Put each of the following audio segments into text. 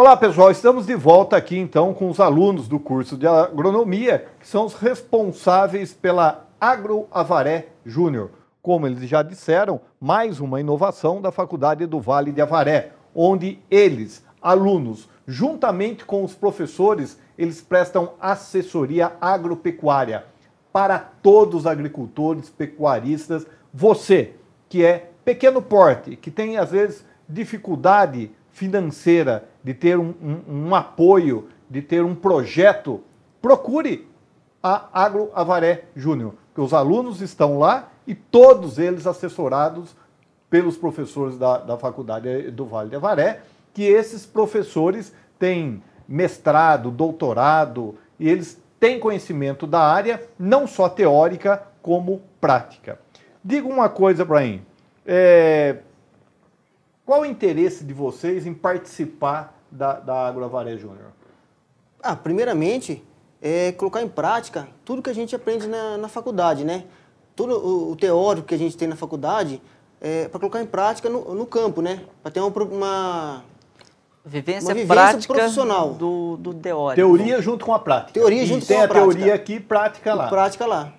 Olá pessoal, estamos de volta aqui então com os alunos do curso de agronomia, que são os responsáveis pela Agro Avaré Júnior. Como eles já disseram, mais uma inovação da Faculdade do Vale de Avaré, onde eles, alunos, juntamente com os professores, eles prestam assessoria agropecuária para todos os agricultores, pecuaristas, você que é pequeno porte, que tem às vezes dificuldade financeira, de ter um, um, um apoio, de ter um projeto, procure a Agro Avaré Júnior, que os alunos estão lá e todos eles assessorados pelos professores da, da Faculdade do Vale de Avaré, que esses professores têm mestrado, doutorado, e eles têm conhecimento da área, não só teórica, como prática. Diga uma coisa, Brian. É, qual o interesse de vocês em participar da, da Agroavaré Júnior? Ah, primeiramente, é colocar em prática tudo que a gente aprende na, na faculdade, né? Todo o, o, teórico que a gente tem na faculdade, é, para colocar em prática no, no campo, né? Para ter uma, uma vivência, uma vivência prática profissional. Do, do teórico. Teoria junto com a prática. Teoria junto e com a prática. Tem a teoria aqui prática lá. E prática lá.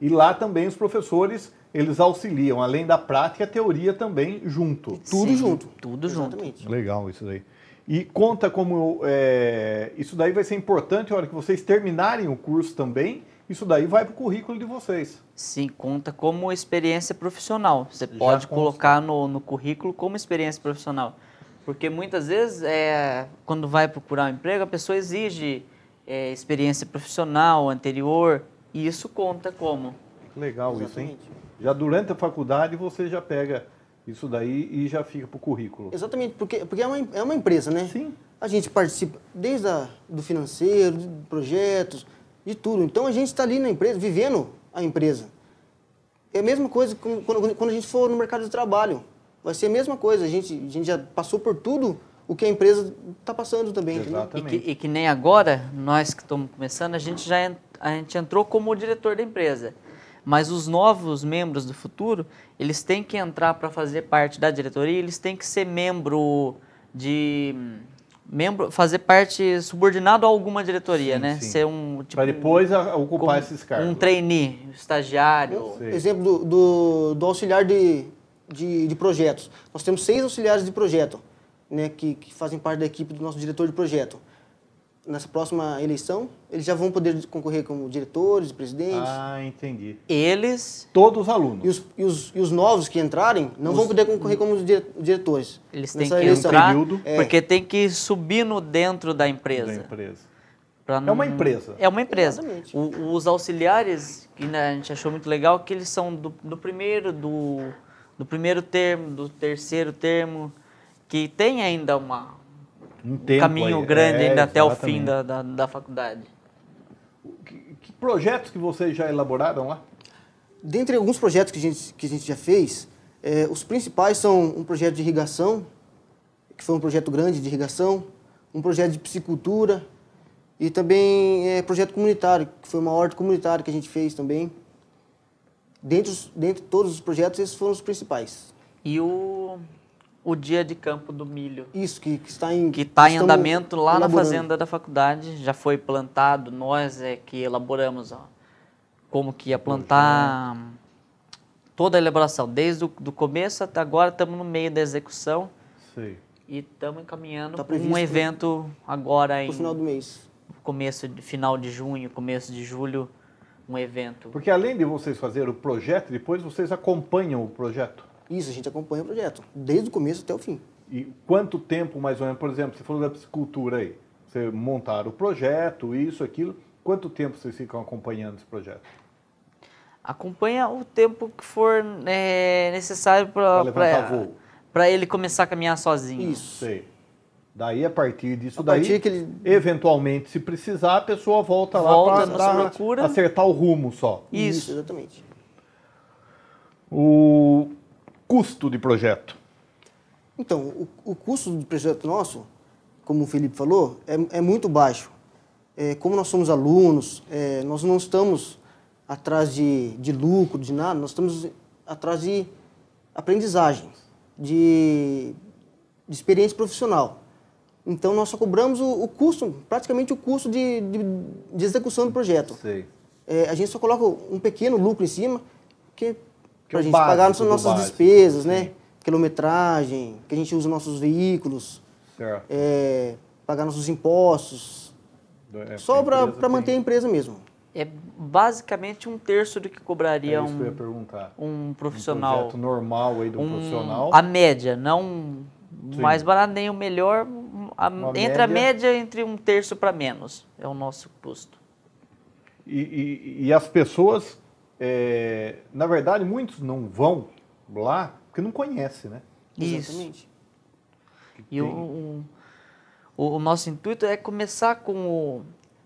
E lá também os professores eles auxiliam, além da prática, a teoria também junto. Tudo Sim, junto. Tudo Exatamente. junto. Legal isso daí. E conta como é, isso daí vai ser importante na hora que vocês terminarem o curso também. Isso daí vai para o currículo de vocês. Sim, conta como experiência profissional. Você Já pode consta. colocar no, no currículo como experiência profissional. Porque muitas vezes, é, quando vai procurar um emprego, a pessoa exige é, experiência profissional anterior. E isso conta como Legal Exatamente. isso, hein? Já durante a faculdade você já pega isso daí e já fica para o currículo. Exatamente, porque, porque é, uma, é uma empresa, né? Sim. A gente participa desde a, do financeiro, de projetos, de tudo. Então a gente está ali na empresa, vivendo a empresa. É a mesma coisa quando, quando a gente for no mercado de trabalho. Vai ser a mesma coisa. A gente, a gente já passou por tudo o que a empresa está passando também. Exatamente. E que, e que nem agora, nós que estamos começando, a gente já a gente entrou como diretor da empresa mas os novos membros do futuro, eles têm que entrar para fazer parte da diretoria, eles têm que ser membro de membro fazer parte subordinado a alguma diretoria, sim, né? Sim. Ser um tipo, para depois um, ocupar esses cargos. Um trainee, estagiário. Exemplo do, do, do auxiliar de, de, de, projetos. Nós temos seis auxiliares de projeto, né? Que, que fazem parte da equipe do nosso diretor de projeto nessa próxima eleição, eles já vão poder concorrer como diretores, presidentes. Ah, entendi. Eles. Todos os alunos. E os, e os, e os novos que entrarem não os... vão poder concorrer como diretores. Eles têm que eleição. entrar, período, é... porque tem que subir no dentro da empresa. Da empresa. Não... É uma empresa. É uma empresa. O, os auxiliares, que né, a gente achou muito legal, que eles são do, do primeiro, do, do primeiro termo, do terceiro termo, que tem ainda uma, um tempo, caminho aí. grande é, ainda exatamente. até o fim da, da, da faculdade. Que, que, projetos que vocês já elaboraram lá? Dentre alguns projetos que a gente, que a gente já fez, é, os principais são um projeto de irrigação, que foi um projeto grande de irrigação, um projeto de piscicultura e também é, projeto comunitário, que foi uma horta comunitária que a gente fez também. dentro dentre todos os projetos, esses foram os principais. E o o dia de campo do milho. Isso, que, que está em... Que está em andamento lá elaborando. na fazenda da faculdade, já foi plantado, nós é que elaboramos ó, como que ia plantar, toda a elaboração, desde o do começo até agora, estamos no meio da execução. E estamos encaminhando tá um né? evento agora em... No final do mês. Começo, final de junho, começo de julho, um evento. Porque além de vocês fazerem o projeto, depois vocês acompanham o projeto? Isso, a gente acompanha o projeto, desde o começo até o fim. E quanto tempo, mais ou menos, por exemplo, você falou da piscicultura aí, você montar o projeto, isso, aquilo, quanto tempo vocês ficam acompanhando esse projeto? Acompanha o tempo que for é, necessário para ele começar a caminhar sozinho. Isso. Sei. Daí, a partir disso, a partir daí, ele... eventualmente, se precisar, a pessoa volta, volta lá para acertar o rumo só. Isso. Isso, exatamente. O custo de projeto? Então, o, o custo do projeto nosso, como o Felipe falou, é, é muito baixo. É, como nós somos alunos, é, nós não estamos atrás de, de lucro, de nada, nós estamos atrás de aprendizagem, de, de experiência profissional. Então, nós só cobramos o, o custo, praticamente o custo de, de, de execução do projeto. Sei. É, a gente só coloca um pequeno lucro em cima, porque para a é gente básico, pagar nossas básico, despesas, né? sim. né? Quilometragem, que a gente usa nossos veículos, é, pagar nossos impostos. É, só para manter a empresa mesmo. É basicamente um terço do que cobraria é um, que um profissional. Um normal aí um, profissional. A média, não Sim. mais barato nem o melhor. A, entre média. a média, entre um terço para menos é o nosso custo. E, e, e as pessoas é, na verdade, muitos não vão lá porque não conhecem, né? Isso. Exatamente. E o, o, o, nosso intuito é começar com o,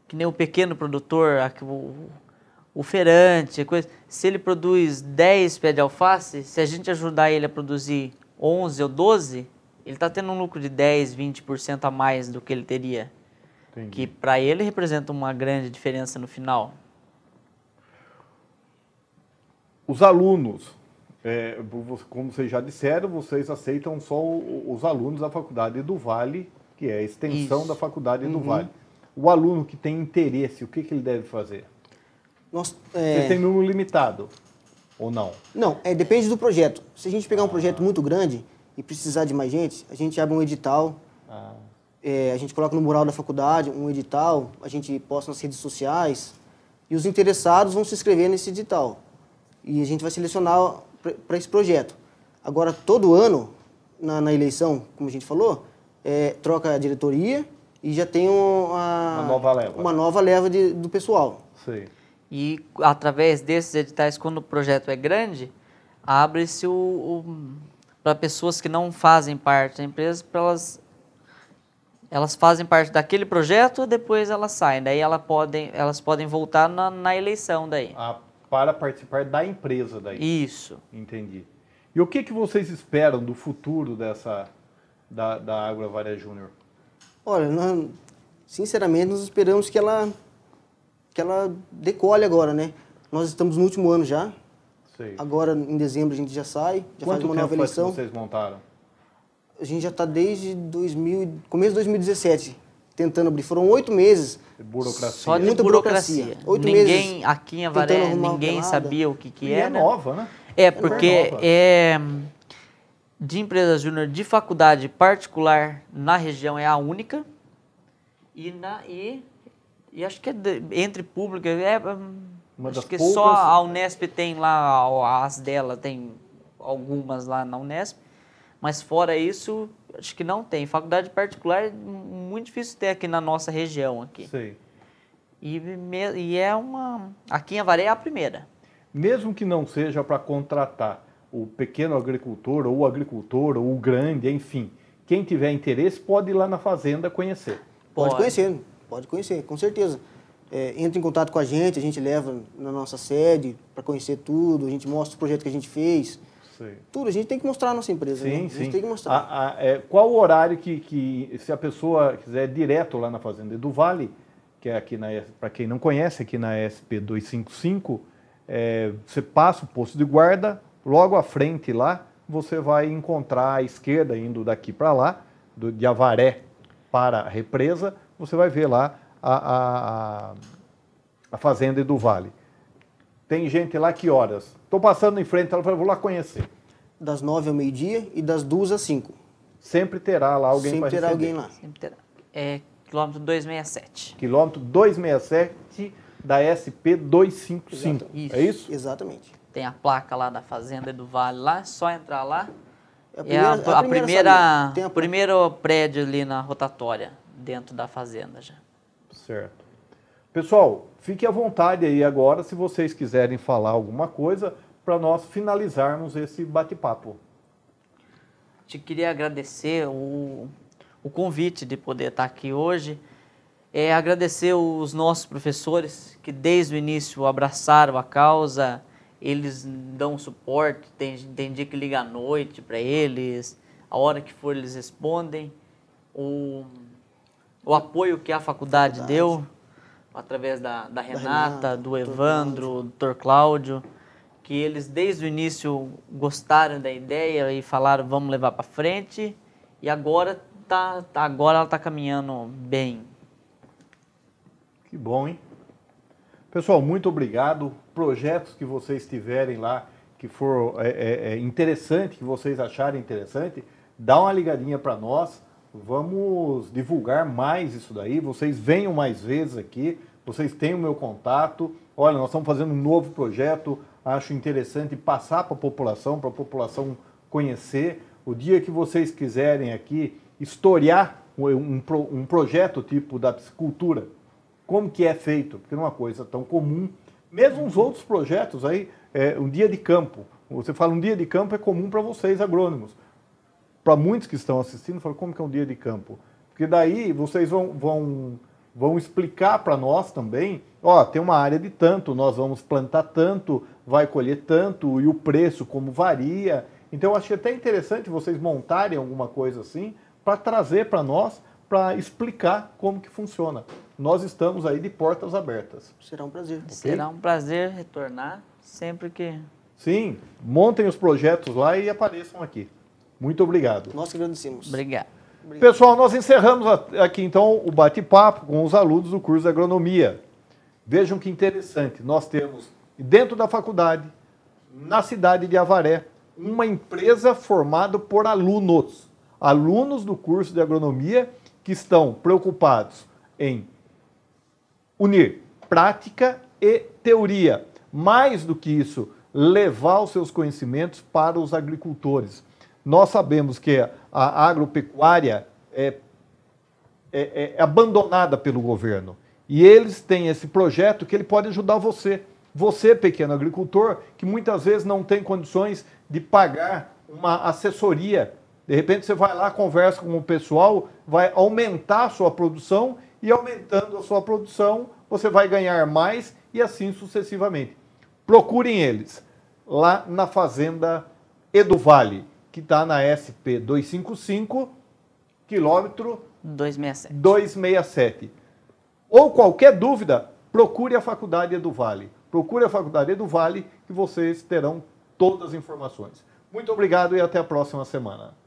que nem o pequeno produtor, o, o feirante, coisa. se ele produz 10 pés de alface, se a gente ajudar ele a produzir 11 ou 12, ele está tendo um lucro de 10, 20% a mais do que ele teria. Entendi. Que para ele representa uma grande diferença no final. Os alunos, é, como vocês já disseram, vocês aceitam só os alunos da faculdade do Vale, que é a extensão Isso. da faculdade uhum. do Vale. O aluno que tem interesse, o que, que ele deve fazer? Nós, é... número limitado ou não? Não, é, depende do projeto. Se a gente pegar ah. um projeto muito grande e precisar de mais gente, a gente abre um edital, ah. é, a gente coloca no mural da faculdade um edital, a gente posta nas redes sociais e os interessados vão se inscrever nesse edital e a gente vai selecionar para esse projeto. Agora, todo ano, na, na eleição, como a gente falou, é, troca a diretoria e já tem uma, uma nova leva, uma nova leva de, do pessoal. Sim. E através desses editais, quando o projeto é grande, abre-se o, o para pessoas que não fazem parte da empresa, para elas elas fazem parte daquele projeto, depois elas saem, daí ela podem, elas podem voltar na, na eleição daí. Ah, para participar da empresa daí. Isso. Entendi. E o que, que vocês esperam do futuro dessa da, da Água Júnior? Olha, nós, sinceramente, nós esperamos que ela, que ela decole agora, né? Nós estamos no último ano já. Sei. Agora, em dezembro, a gente já sai, já Quanto faz uma nova eleição. Quanto tempo vocês montaram? A gente já está desde 2000, começo de 2017 tentando abrir. Foram oito meses. Burocracia. Só muita burocracia. Oito ninguém, Aqui em Avaré, ninguém sabia o que, que e é nova, né? É, porque é, é de empresa júnior de faculdade particular na região é a única. E, na, e, e acho que é de, entre pública. É, hum, Uma acho que poucas... só a Unesp tem lá, as dela tem algumas lá na Unesp. Mas fora isso, acho que não tem. Faculdade particular, hum, muito difícil ter aqui na nossa região aqui. Sei. E, me, e é uma... Aqui em Avaré é a primeira. Mesmo que não seja para contratar o pequeno agricultor, ou o agricultor, ou o grande, enfim, quem tiver interesse pode ir lá na fazenda conhecer. Pode, pode conhecer, pode conhecer, com certeza. É, entra em contato com a gente, a gente leva na nossa sede para conhecer tudo, a gente mostra o projeto que a gente fez, Sei. Tudo, a gente tem que mostrar a nossa empresa. Sim, né? A gente tem que mostrar. A, a, é, qual o horário que, que, se a pessoa quiser direto lá na Fazenda do Vale, que é aqui na, para quem não conhece, aqui na SP 255, é, você passa o posto de guarda, logo à frente lá, você vai encontrar à esquerda, indo daqui para lá, do, de Avaré para a represa, você vai ver lá a, a, a, a Fazenda do Vale. Tem gente lá que horas? Estou passando em frente, ela falou, vou lá conhecer. Das nove ao meio-dia e das duas às cinco. Sempre terá lá alguém Sempre terá alguém lá. Sempre terá. É quilômetro 267. Quilômetro 267 da SP 255. Isso. É isso? Exatamente. Tem a placa lá da fazenda do Vale lá, é só entrar lá. É a primeira, é a, a, é a primeira, primeira primeiro prédio ali na rotatória, dentro da fazenda já. Certo. Pessoal, fique à vontade aí agora se vocês quiserem falar alguma coisa para nós finalizarmos esse bate-papo. Te queria agradecer o, o convite de poder estar aqui hoje. É, agradecer os nossos professores que desde o início abraçaram a causa, eles dão suporte, tem, tem dia que liga à noite para eles, a hora que for eles respondem, o, o apoio que a faculdade, faculdade. deu através da, da Renata, do Evandro, do Dr. Cláudio, que eles desde o início gostaram da ideia e falaram vamos levar para frente e agora tá, tá agora ela está caminhando bem. Que bom, hein? Pessoal, muito obrigado. Projetos que vocês tiverem lá que for é, é, é interessante, que vocês acharem interessante, dá uma ligadinha para nós vamos divulgar mais isso daí. Vocês venham mais vezes aqui, vocês têm o meu contato. Olha, nós estamos fazendo um novo projeto, acho interessante passar para a população, para a população conhecer. O dia que vocês quiserem aqui historiar um, um projeto tipo da piscicultura, como que é feito, porque não é uma coisa tão comum. Mesmo os outros projetos aí, é, um dia de campo. Você fala um dia de campo é comum para vocês, agrônomos para muitos que estão assistindo, falar como que é um dia de campo? Porque daí vocês vão, vão, vão explicar para nós também, ó, tem uma área de tanto, nós vamos plantar tanto, vai colher tanto, e o preço como varia. Então eu achei até interessante vocês montarem alguma coisa assim para trazer para nós, para explicar como que funciona. Nós estamos aí de portas abertas. Será um prazer. Okay? Será um prazer retornar sempre que... Sim, montem os projetos lá e apareçam aqui. Muito obrigado. Nós agradecemos. Obrigado. obrigado. Pessoal, nós encerramos aqui então o bate-papo com os alunos do curso de agronomia. Vejam que interessante, nós temos dentro da faculdade, na cidade de Avaré, uma empresa formada por alunos, alunos do curso de agronomia que estão preocupados em unir prática e teoria. Mais do que isso, levar os seus conhecimentos para os agricultores. Nós sabemos que a agropecuária é, é, é abandonada pelo governo. E eles têm esse projeto que ele pode ajudar você. Você, pequeno agricultor, que muitas vezes não tem condições de pagar uma assessoria. De repente você vai lá, conversa com o pessoal, vai aumentar a sua produção e aumentando a sua produção, você vai ganhar mais e assim sucessivamente. Procurem eles lá na fazenda Edu Vale que está na SP 255, quilômetro 267. 267. Ou qualquer dúvida, procure a Faculdade do Vale. Procure a Faculdade do Vale que vocês terão todas as informações. Muito obrigado e até a próxima semana.